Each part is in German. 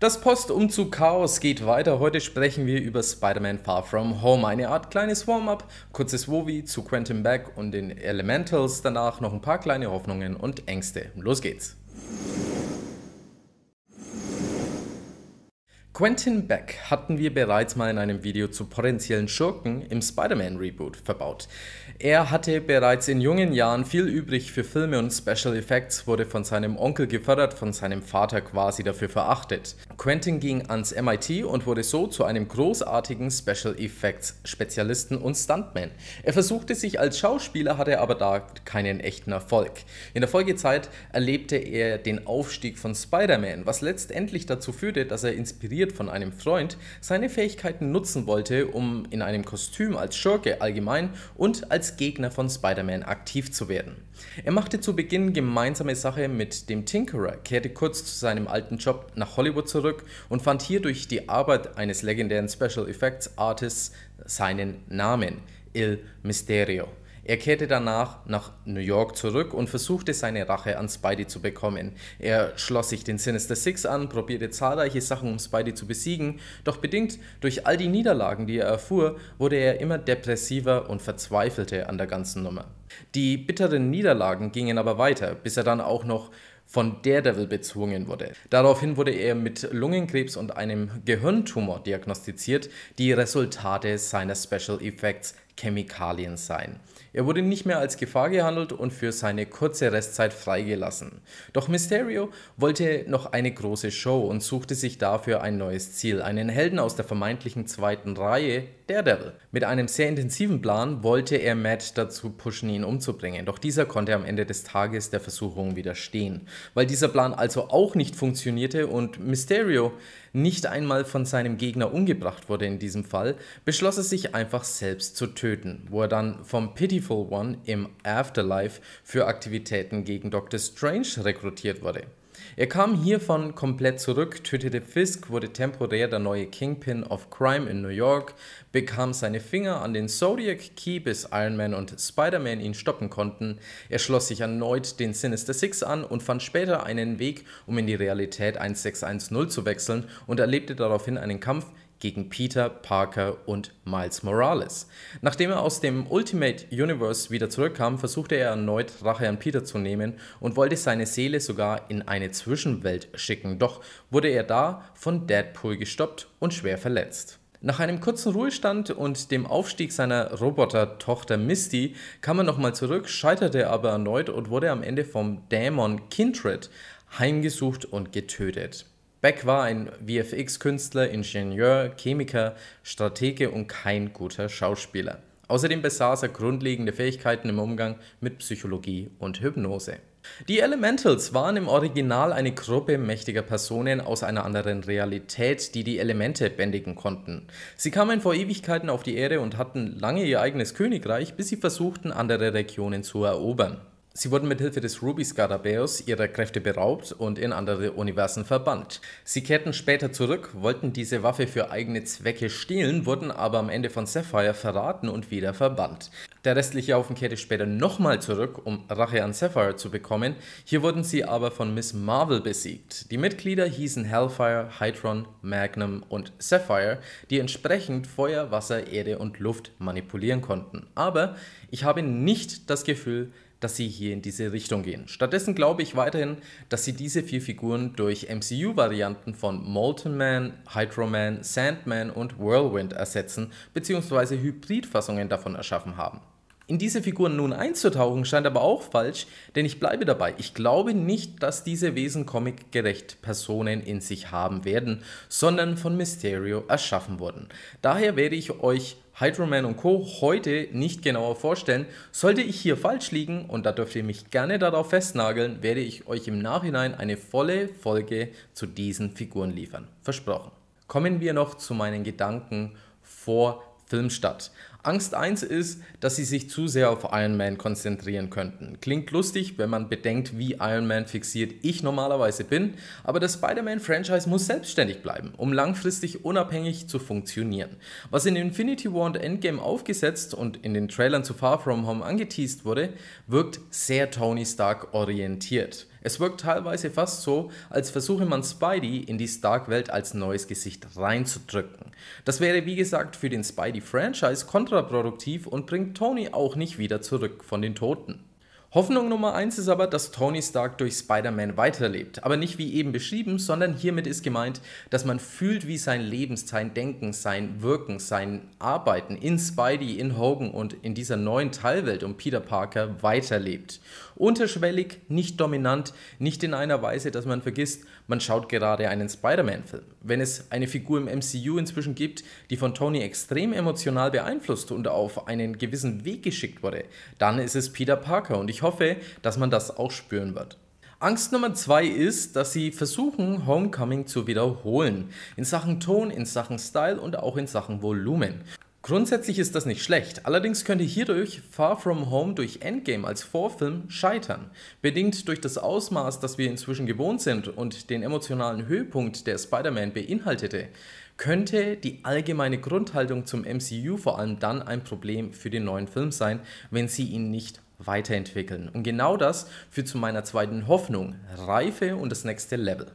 Das Postumzug-Chaos geht weiter. Heute sprechen wir über Spider-Man Far From Home. Eine Art kleines Warm-up, kurzes Wovi zu Quentin Beck und den Elementals. Danach noch ein paar kleine Hoffnungen und Ängste. Los geht's. Quentin Beck hatten wir bereits mal in einem Video zu potenziellen Schurken im Spider-Man-Reboot verbaut. Er hatte bereits in jungen Jahren viel übrig für Filme und Special Effects, wurde von seinem Onkel gefördert, von seinem Vater quasi dafür verachtet. Quentin ging ans MIT und wurde so zu einem großartigen Special Effects-Spezialisten und Stuntman. Er versuchte sich als Schauspieler, hatte aber da keinen echten Erfolg. In der Folgezeit erlebte er den Aufstieg von Spider-Man, was letztendlich dazu führte, dass er inspiriert inspiriert von einem Freund, seine Fähigkeiten nutzen wollte, um in einem Kostüm als Schurke allgemein und als Gegner von Spider-Man aktiv zu werden. Er machte zu Beginn gemeinsame Sache mit dem Tinkerer, kehrte kurz zu seinem alten Job nach Hollywood zurück und fand hier durch die Arbeit eines legendären Special Effects Artists seinen Namen, Il Mysterio. Er kehrte danach nach New York zurück und versuchte seine Rache an Spidey zu bekommen. Er schloss sich den Sinister Six an, probierte zahlreiche Sachen, um Spidey zu besiegen, doch bedingt durch all die Niederlagen, die er erfuhr, wurde er immer depressiver und verzweifelte an der ganzen Nummer. Die bitteren Niederlagen gingen aber weiter, bis er dann auch noch von Daredevil bezwungen wurde. Daraufhin wurde er mit Lungenkrebs und einem Gehirntumor diagnostiziert, die Resultate seiner Special Effects Chemikalien seien. Er wurde nicht mehr als Gefahr gehandelt und für seine kurze Restzeit freigelassen. Doch Mysterio wollte noch eine große Show und suchte sich dafür ein neues Ziel, einen Helden aus der vermeintlichen zweiten Reihe Daredevil. Mit einem sehr intensiven Plan wollte er Matt dazu pushen, ihn umzubringen, doch dieser konnte am Ende des Tages der Versuchung widerstehen. Weil dieser Plan also auch nicht funktionierte und Mysterio nicht einmal von seinem Gegner umgebracht wurde in diesem Fall, beschloss er sich einfach selbst zu töten, wo er dann vom Pitiful One im Afterlife für Aktivitäten gegen Dr. Strange rekrutiert wurde. Er kam hiervon komplett zurück, tötete Fisk, wurde temporär der neue Kingpin of Crime in New York, bekam seine Finger an den Zodiac Key, bis Iron Man und Spider-Man ihn stoppen konnten. Er schloss sich erneut den Sinister Six an und fand später einen Weg, um in die Realität 1610 zu wechseln und erlebte daraufhin einen Kampf, gegen Peter Parker und Miles Morales. Nachdem er aus dem Ultimate Universe wieder zurückkam, versuchte er erneut Rache an Peter zu nehmen und wollte seine Seele sogar in eine Zwischenwelt schicken, doch wurde er da von Deadpool gestoppt und schwer verletzt. Nach einem kurzen Ruhestand und dem Aufstieg seiner Roboter-Tochter Misty kam er nochmal zurück, scheiterte aber erneut und wurde am Ende vom Dämon Kindred heimgesucht und getötet. Beck war ein VFX-Künstler, Ingenieur, Chemiker, Stratege und kein guter Schauspieler. Außerdem besaß er grundlegende Fähigkeiten im Umgang mit Psychologie und Hypnose. Die Elementals waren im Original eine Gruppe mächtiger Personen aus einer anderen Realität, die die Elemente bändigen konnten. Sie kamen vor Ewigkeiten auf die Erde und hatten lange ihr eigenes Königreich, bis sie versuchten, andere Regionen zu erobern. Sie wurden mit Hilfe des Ruby Scarabeus ihrer Kräfte beraubt und in andere Universen verbannt. Sie kehrten später zurück, wollten diese Waffe für eigene Zwecke stehlen, wurden aber am Ende von Sapphire verraten und wieder verbannt. Der restliche Haufen kehrte später nochmal zurück, um Rache an Sapphire zu bekommen. Hier wurden sie aber von Miss Marvel besiegt. Die Mitglieder hießen Hellfire, Hydron, Magnum und Sapphire, die entsprechend Feuer, Wasser, Erde und Luft manipulieren konnten. Aber ich habe nicht das Gefühl, dass sie hier in diese Richtung gehen. Stattdessen glaube ich weiterhin, dass sie diese vier Figuren durch MCU-Varianten von Molten Man, Hydro Man, Sandman und Whirlwind ersetzen bzw. Hybridfassungen davon erschaffen haben. In diese Figuren nun einzutauchen scheint aber auch falsch, denn ich bleibe dabei. Ich glaube nicht, dass diese Wesen comicgerecht Personen in sich haben werden, sondern von Mysterio erschaffen wurden. Daher werde ich euch Hydroman und Co. heute nicht genauer vorstellen. Sollte ich hier falsch liegen, und da dürft ihr mich gerne darauf festnageln, werde ich euch im Nachhinein eine volle Folge zu diesen Figuren liefern. Versprochen. Kommen wir noch zu meinen Gedanken vor Filmstadt. Angst 1 ist, dass sie sich zu sehr auf Iron Man konzentrieren könnten. Klingt lustig, wenn man bedenkt, wie Iron Man fixiert ich normalerweise bin, aber das Spider-Man-Franchise muss selbstständig bleiben, um langfristig unabhängig zu funktionieren. Was in Infinity War und Endgame aufgesetzt und in den Trailern zu Far From Home angeteased wurde, wirkt sehr Tony Stark orientiert. Es wirkt teilweise fast so, als versuche man Spidey in die Stark-Welt als neues Gesicht reinzudrücken. Das wäre wie gesagt für den Spidey-Franchise kontraproduktiv und bringt Tony auch nicht wieder zurück von den Toten. Hoffnung Nummer 1 ist aber, dass Tony Stark durch Spider-Man weiterlebt. Aber nicht wie eben beschrieben, sondern hiermit ist gemeint, dass man fühlt, wie sein Leben, sein Denken, sein Wirken, sein Arbeiten in Spidey, in Hogan und in dieser neuen Teilwelt um Peter Parker weiterlebt unterschwellig, nicht dominant, nicht in einer Weise, dass man vergisst, man schaut gerade einen Spider-Man-Film. Wenn es eine Figur im MCU inzwischen gibt, die von Tony extrem emotional beeinflusst und auf einen gewissen Weg geschickt wurde, dann ist es Peter Parker und ich hoffe, dass man das auch spüren wird. Angst Nummer zwei ist, dass sie versuchen, Homecoming zu wiederholen. In Sachen Ton, in Sachen Style und auch in Sachen Volumen. Grundsätzlich ist das nicht schlecht, allerdings könnte hierdurch Far From Home durch Endgame als Vorfilm scheitern, bedingt durch das Ausmaß, das wir inzwischen gewohnt sind und den emotionalen Höhepunkt, der Spider-Man beinhaltete, könnte die allgemeine Grundhaltung zum MCU vor allem dann ein Problem für den neuen Film sein, wenn sie ihn nicht weiterentwickeln. Und genau das führt zu meiner zweiten Hoffnung, Reife und das nächste Level.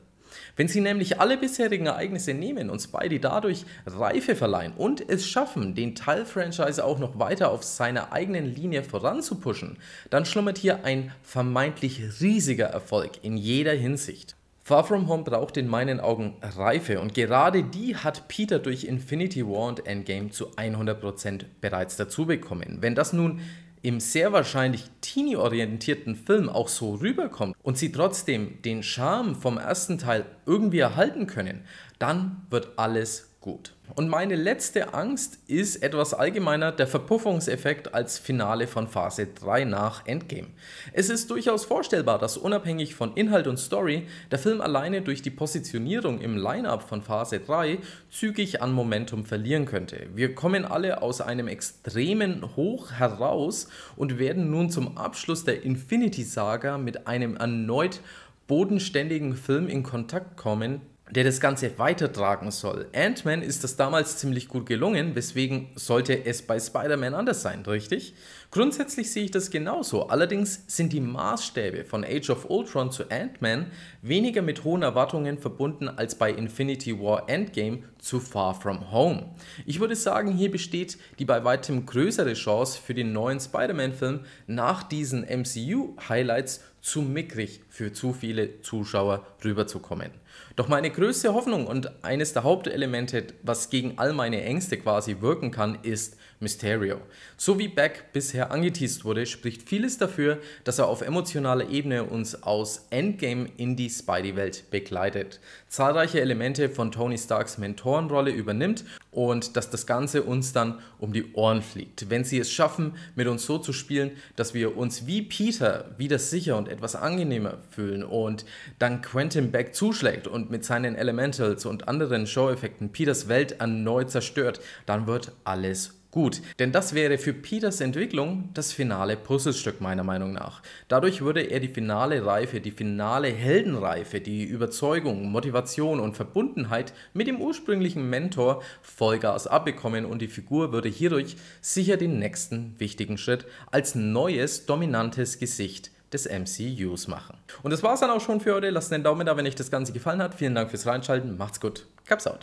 Wenn Sie nämlich alle bisherigen Ereignisse nehmen und Spidey dadurch Reife verleihen und es schaffen, den Teil-Franchise auch noch weiter auf seiner eigenen Linie voranzupuschen, dann schlummert hier ein vermeintlich riesiger Erfolg in jeder Hinsicht. Far From Home braucht in meinen Augen Reife und gerade die hat Peter durch Infinity War und Endgame zu 100% bereits dazu bekommen. Wenn das nun im sehr wahrscheinlich teenie-orientierten Film auch so rüberkommt und sie trotzdem den Charme vom ersten Teil irgendwie erhalten können, dann wird alles Gut. Und meine letzte Angst ist etwas allgemeiner der Verpuffungseffekt als Finale von Phase 3 nach Endgame. Es ist durchaus vorstellbar, dass unabhängig von Inhalt und Story der Film alleine durch die Positionierung im Line-up von Phase 3 zügig an Momentum verlieren könnte. Wir kommen alle aus einem extremen Hoch heraus und werden nun zum Abschluss der Infinity Saga mit einem erneut bodenständigen Film in Kontakt kommen, der das Ganze weitertragen soll. Ant-Man ist das damals ziemlich gut gelungen, weswegen sollte es bei Spider-Man anders sein, richtig? Grundsätzlich sehe ich das genauso, allerdings sind die Maßstäbe von Age of Ultron zu Ant-Man weniger mit hohen Erwartungen verbunden als bei Infinity War Endgame zu Far From Home. Ich würde sagen, hier besteht die bei weitem größere Chance für den neuen Spider-Man-Film nach diesen MCU-Highlights zu mickrig für zu viele Zuschauer rüberzukommen. Doch meine größte Hoffnung und eines der Hauptelemente, was gegen all meine Ängste quasi wirken kann, ist Mysterio. So wie Beck bisher angeteased wurde, spricht vieles dafür, dass er auf emotionaler Ebene uns aus Endgame in die Spidey-Welt begleitet, zahlreiche Elemente von Tony Starks Mentorenrolle übernimmt und dass das Ganze uns dann um die Ohren fliegt, wenn sie es schaffen, mit uns so zu spielen, dass wir uns wie Peter wieder sicher und etwas angenehmer fühlen und dann Quentin Beck zuschlägt und mit seinen Elementals und anderen Show-Effekten Peters Welt erneut zerstört, dann wird alles gut. Denn das wäre für Peters Entwicklung das finale Puzzlestück meiner Meinung nach. Dadurch würde er die finale Reife, die finale Heldenreife, die Überzeugung, Motivation und Verbundenheit mit dem ursprünglichen Mentor Vollgas abbekommen und die Figur würde hierdurch sicher den nächsten wichtigen Schritt als neues, dominantes Gesicht des MCUs machen. Und das war es dann auch schon für heute. Lasst einen Daumen da, wenn euch das Ganze gefallen hat. Vielen Dank fürs Reinschalten. Macht's gut. Caps out.